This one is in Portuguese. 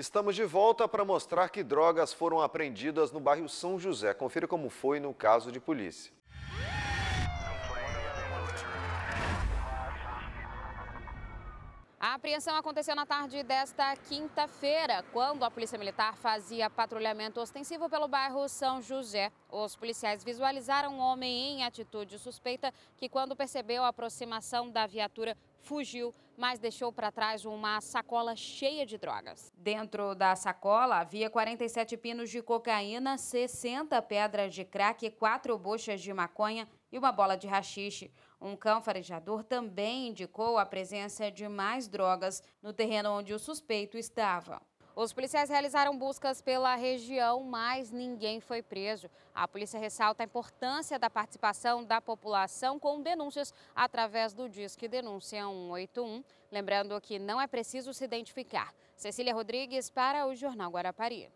Estamos de volta para mostrar que drogas foram apreendidas no bairro São José. Confira como foi no caso de polícia. A apreensão aconteceu na tarde desta quinta-feira, quando a Polícia Militar fazia patrulhamento ostensivo pelo bairro São José. Os policiais visualizaram um homem em atitude suspeita que, quando percebeu a aproximação da viatura, fugiu mas deixou para trás uma sacola cheia de drogas. Dentro da sacola havia 47 pinos de cocaína, 60 pedras de crack, 4 buchas de maconha e uma bola de rachixe. Um cão farejador também indicou a presença de mais drogas no terreno onde o suspeito estava. Os policiais realizaram buscas pela região, mas ninguém foi preso. A polícia ressalta a importância da participação da população com denúncias através do Disque Denúncia 181. Lembrando que não é preciso se identificar. Cecília Rodrigues para o Jornal Guarapari.